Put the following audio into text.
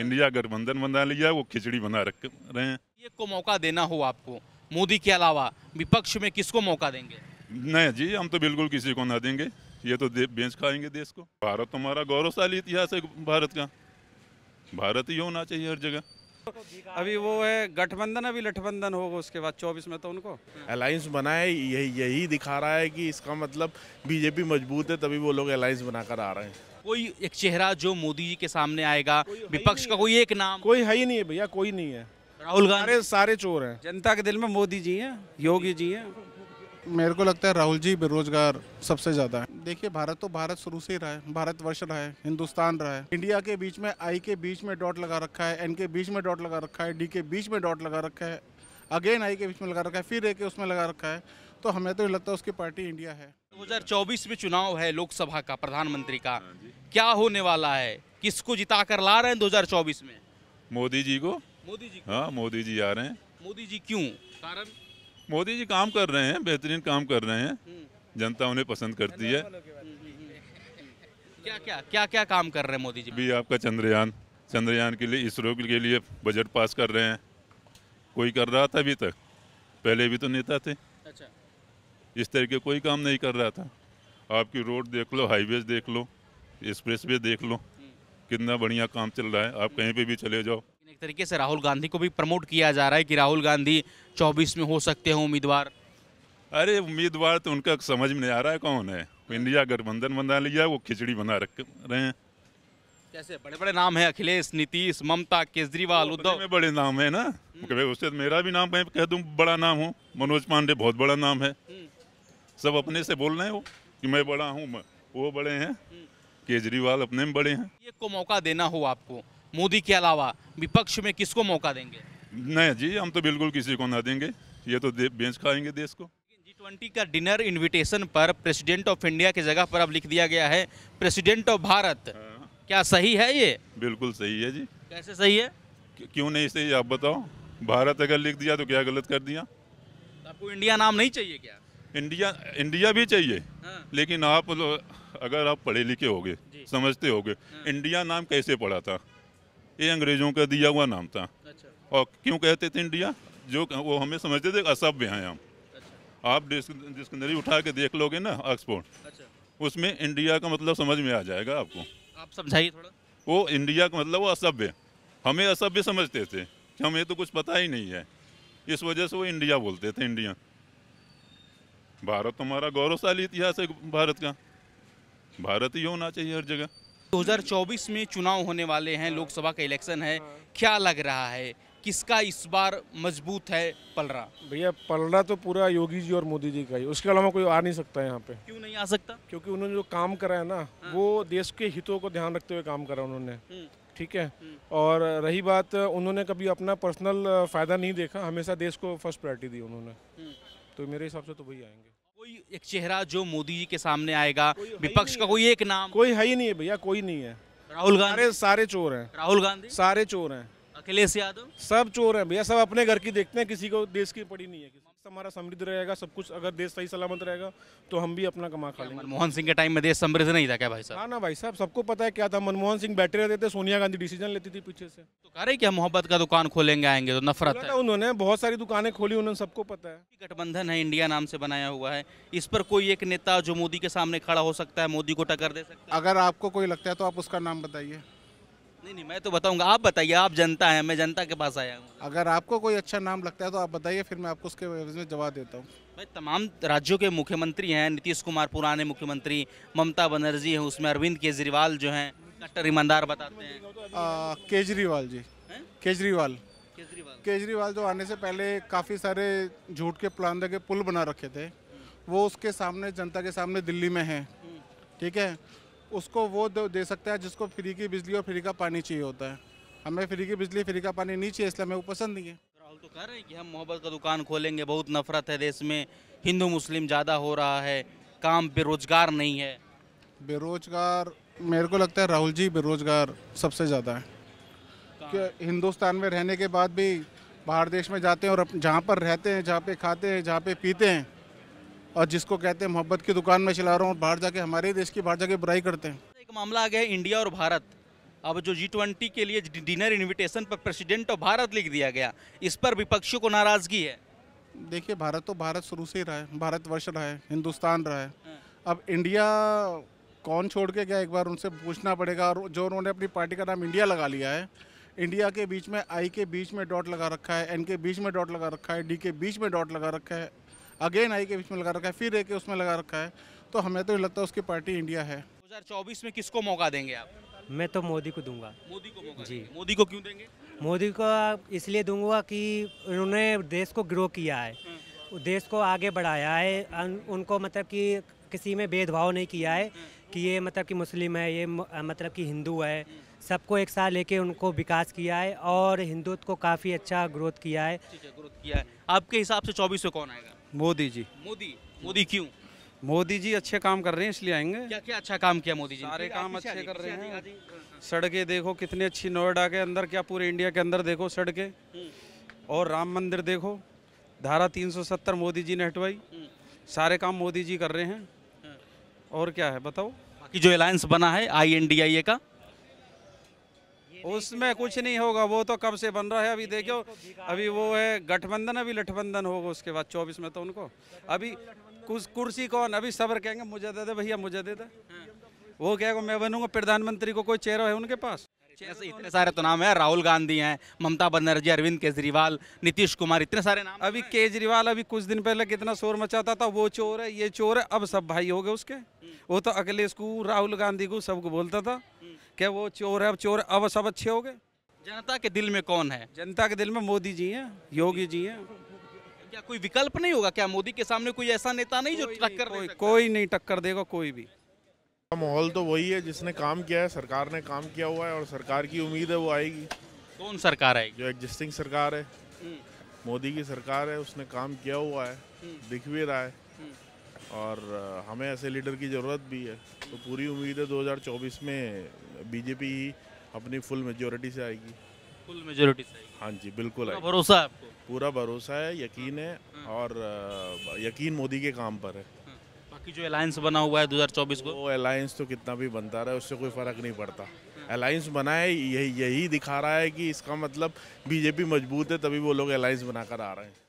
India गठबंधन बना लिया वो खिचड़ी बना रख रहे हैं ये को मौका देना हो आपको मोदी के अलावा विपक्ष में किसको मौका देंगे नहीं जी हम तो बिल्कुल किसी को ना देंगे ये तो दे, बेच खाएंगे देश को भारत तो हमारा गौरवशाली इतिहास है भारत का भारत ही होना चाहिए हर जगह अभी वो है गठबंधन अभी लठबंधन होगा उसके बाद चौबीस में तो उनको अलायंस बनाए यही यही दिखा रहा है कि इसका मतलब बीजेपी मजबूत है तभी वो लोग अलायंस बनाकर आ रहे हैं कोई एक चेहरा जो मोदी जी के सामने आएगा विपक्ष का कोई एक नाम कोई है ही नहीं है भैया कोई नहीं है राहुल गांधी सारे चोर है जनता के दिल में मोदी जी है योगी जी है मेरे को लगता है राहुल जी बेरोजगार सबसे ज़्यादा है देखिए भारत तो भारत शुरू से ही रहा है भारत वर्ष रहा है हिंदुस्तान रहा है इंडिया के बीच में आई के बीच में डॉट लगा रखा है एन के बीच में डॉट लगा रखा है डी के बीच में डॉट लगा रखा है अगेन आई के बीच में लगा रखा है फिर ए के उसमें लगा रखा है तो हमें तो लगता है उसकी पार्टी इंडिया है दो में चुनाव है लोकसभा का प्रधानमंत्री का क्या होने वाला है किसको जिता कर ला रहे हैं 2024 में मोदी जी को मोदी जी हाँ मोदी जी आ रहे हैं मोदी जी क्यों कारण मोदी जी काम कर रहे हैं बेहतरीन काम कर रहे हैं हम्म। जनता उन्हें पसंद करती है क्या क्या क्या क्या काम कर रहे हैं मोदी जी भी आपका चंद्रयान चंद्रयान के लिए इसरो के लिए बजट पास कर रहे हैं कोई कर रहा था अभी तक पहले भी तो नेता थे अच्छा इस तरह के कोई काम नहीं कर रहा था आपकी रोड देख लो हाईवेज देख लो एक्सप्रेस वे देख लो हम्म। कितना बढ़िया काम चल रहा है आप कहीं पर भी चले जाओ तरीके से राहुल गांधी को भी प्रमोट किया जा रहा है कि राहुल गांधी चौबीस में हो सकते हैं उम्मीदवार अरे उम्मीदवार तो उनका समझ में नहीं आ रहा है कौन है इंडिया गठबंधन बना लिया वो खिचड़ी बना रख रहे हैं कैसे बड़े बड़े नाम है अखिलेश नीतीश ममता केजरीवाल उद्धव बड़े नाम है ना हम्म। उससे तो मेरा भी नाम मैं कह दूँ बड़ा नाम हूँ मनोज पांडे बहुत बड़ा नाम है हम्म। सब अपने से बोल रहे हैं वो कि मैं बड़ा हूँ वो बड़े हैं हम्म। केजरीवाल अपने में बड़े हैं ये को मौका देना हो आपको मोदी के अलावा विपक्ष में किसको मौका देंगे नहीं जी हम तो बिल्कुल किसी को ना देंगे ये तो दे, बेच खाएंगे देश को जी ट्वेंटी का डिनर इनविटेशन पर प्रेसिडेंट ऑफ इंडिया की जगह पर अब लिख दिया गया है प्रेसिडेंट ऑफ भारत क्या सही है ये बिल्कुल सही है जी कैसे सही है क्यों नहीं सही आप बताओ भारत अगर लिख दिया तो क्या गलत कर दिया तो आपको इंडिया नाम नहीं चाहिए क्या इंडिया इंडिया भी चाहिए हाँ। लेकिन आप अगर आप पढ़े लिखे होगे समझते होगे हाँ। इंडिया नाम कैसे पढ़ा था ये अंग्रेजों का दिया हुआ नाम था अच्छा। और क्यों कहते थे इंडिया जो वो हमें समझते थे असभ्य हैं हम अच्छा। आप डिस्कनरी उठा के देख लोगे ना ऑक्सफोर्ड अच्छा। उसमें इंडिया का मतलब समझ में आ जाएगा आपको आप समझाइए थोड़ा वो इंडिया का मतलब वो असभ्य हमें असभ्य समझते थे कि हमें तो कुछ पता ही नहीं है इस वजह से वो इंडिया बोलते थे इंडिया भारत हमारा गौरवशाली इतिहास है भारत का भारत ही होना चाहिए हर जगह 2024 में चुनाव होने वाले हैं लोकसभा का इलेक्शन है क्या लग रहा है किसका इस बार मजबूत है पलरा भैया पलरा तो पूरा योगी जी और मोदी जी का ही उसके अलावा कोई आ नहीं सकता है यहाँ पे क्यों नहीं आ सकता क्योंकि उन्होंने जो काम करा है ना हाँ। वो देश के हितों को ध्यान रखते हुए काम करा उन्होंने हम्म। ठीक है हम्म। और रही बात उन्होंने कभी अपना पर्सनल फायदा नहीं देखा हमेशा देश को फर्स्ट प्रायोरिटी दी उन्होंने हम्म। तो मेरे हिसाब से तो वही आएंगे कोई एक चेहरा जो मोदी जी के सामने आएगा विपक्ष का कोई एक नाम कोई है ही नहीं है भैया कोई नहीं है राहुल गांधी सारे चोर हैं राहुल गांधी सारे चोर हैं अखिलेश यादव सब चोर हैं भैया सब अपने घर की देखते हैं किसी को देश की पड़ी नहीं है हमारा समृद्ध रहेगा सब कुछ अगर देश सही सलामत रहेगा तो हम भी अपना कमा खा लेंगे मनमोहन सिंह के टाइम में देश समृद्ध नहीं था क्या भाई साहब हाँ ना भाई साहब सबको पता है क्या था मनमोहन सिंह बैठे रहते थे सोनिया गांधी डिसीजन लेती थी पीछे से तो कह रहे कि हम मोहब्बत का दुकान खोलेंगे आएंगे तो नफरत है उन्होंने बहुत सारी दुकानें खोली उन्होंने सबको पता है गठबंधन है इंडिया नाम से बनाया हुआ है इस पर कोई एक नेता जो मोदी के सामने खड़ा हो सकता है मोदी को टक्कर दे सकता है अगर आपको कोई लगता है तो आप उसका नाम बताइए नहीं नहीं मैं तो बताऊंगा आप बताइए आप जनता हैं मैं जनता के पास आया हूँ अगर आपको कोई अच्छा नाम लगता है तो आप बताइए फिर मैं आपको उसके में जवाब देता हूँ भाई तमाम राज्यों के मुख्यमंत्री हैं नीतीश कुमार पुराने मुख्यमंत्री ममता बनर्जी हैं उसमें अरविंद केजरीवाल जो हैं कट्टर ईमानदार बताते हैं केजरीवाल जी केजरीवाल केजरीवाल केजरीवाल जो आने से पहले काफ़ी सारे झूठ के प्लान के पुल बना रखे थे वो उसके सामने जनता के सामने दिल्ली में है हम्म। ठीक है उसको वो दे सकता है जिसको फ्री की बिजली और फ्री का पानी चाहिए होता है हमें फ्री की बिजली फ्री का पानी नहीं चाहिए इसलिए हमें वो पसंद नहीं है राहुल तो कह रहे हैं कि हम मोहब्बत का दुकान खोलेंगे बहुत नफरत है देश में हिंदू मुस्लिम ज़्यादा हो रहा है काम बेरोजगार नहीं है बेरोजगार मेरे को लगता है राहुल जी बेरोजगार सबसे ज़्यादा है क्या हिंदुस्तान में रहने के बाद भी बाहर देश में जाते हैं और जहाँ पर रहते हैं जहाँ पे खाते हैं जहाँ पे पीते हैं और जिसको कहते हैं मोहब्बत की दुकान में चला रहा हूँ और बाहर जाके हमारे देश की बाहर जाके बुराई करते हैं एक मामला आ गया है इंडिया और भारत अब जो जी ट्वेंटी के लिए डिनर इन्विटेशन पर प्रेसिडेंट ऑफ भारत लिख दिया गया इस पर विपक्षियों को नाराजगी है देखिए भारत तो भारत शुरू से ही रहा है भारतवर्ष रहा है हिंदुस्तान रहा है हाँ। अब इंडिया कौन छोड़ के गया एक बार उनसे पूछना पड़ेगा और जो उन्होंने अपनी पार्टी का नाम इंडिया लगा लिया है इंडिया के बीच में आई के बीच में डॉट लगा रखा है एन के बीच में डॉट लगा रखा है डी के बीच में डॉट लगा रखा है अगेन आई के बीच में लगा रखा है फिर ए के उसमें लगा रखा है तो हमें तो लगता है उसकी पार्टी इंडिया है 2024 में किसको मौका देंगे आप मैं तो मोदी को दूंगा मोदी को मौका जी मोदी को क्यों देंगे मोदी को इसलिए दूंगा कि उन्होंने देश को ग्रो किया है हम्म। देश को आगे बढ़ाया है उनको मतलब कि किसी में भेदभाव नहीं किया है हम्म। कि ये मतलब कि मुस्लिम है ये मतलब कि हिंदू है सबको एक साथ लेके उनको विकास किया है और हिंदुत्व को काफ़ी अच्छा ग्रोथ किया है ग्रोथ किया है आपके हिसाब से चौबीस में कौन आएगा मोदी जी मोदी मोदी क्यों मोदी जी अच्छे काम कर रहे हैं इसलिए आएंगे क्या क्या अच्छा काम किया मोदी जी सारे काम अच्छे कर रहे हैं सड़कें देखो कितनी अच्छी नोएडा के अंदर क्या पूरे इंडिया के अंदर देखो सड़कें हम्म। और राम मंदिर देखो धारा 370 मोदी जी ने हटवाई हम्म। सारे काम मोदी जी कर रहे हैं हम्म। और क्या है बताओ बाकी जो अलायंस बना है आई का उसमें कुछ नहीं होगा वो तो कब से बन रहा है अभी देखो अभी वो है गठबंधन अभी लठबंधन होगा उसके बाद चौबीस में तो उनको अभी कुछ कुर्सी कौन अभी सबर कहेंगे मुझे दे दे भैया मुझे दे दे वो कहेगा मैं बनूंगा प्रधानमंत्री को कोई चेहरा है उनके पास इतने सारे तो नाम है राहुल गांधी हैं ममता बनर्जी अरविंद केजरीवाल नीतीश कुमार इतने सारे नाम अभी केजरीवाल अभी कुछ दिन पहले कितना शोर मचाता था वो चोर है ये चोर है अब सब भाई हो गए उसके वो तो अखिलेश को राहुल गांधी को सबको बोलता था क्या वो चोर है अब चोर अब सब अच्छे हो गए जनता के दिल में कौन है जनता के दिल में मोदी जी हैं योगी जी हैं क्या कोई विकल्प नहीं होगा क्या मोदी के सामने कोई ऐसा नेता नहीं जो टक्कर कोई, कोई नहीं टक्कर देगा कोई भी माहौल तो वही है जिसने काम किया है सरकार ने काम किया हुआ है और सरकार की उम्मीद है वो आएगी कौन सरकार आएगी जो एग्जिस्टिंग सरकार है हम्म। मोदी की सरकार है उसने काम किया हुआ है हम्म। दिख भी रहा है हम्म। और हमें ऐसे लीडर की ज़रूरत भी है तो पूरी उम्मीद है 2024 में बीजेपी ही अपनी फुल मेजोरिटी से आएगी फुल मेजोरिटी से आएगी हाँ जी बिल्कुल है भरोसा है आपको पूरा भरोसा है यकीन है हाँ। और यकीन मोदी के काम पर है हाँ। बाकी जो अलायंस बना हुआ है 2024 को वो अलायंस तो कितना भी बनता रहा है उससे कोई फ़र्क नहीं पड़ता अलायंस बना है यही यही दिखा रहा है कि इसका मतलब बीजेपी मजबूत है तभी वो लोग अलायंस बनाकर आ रहे हैं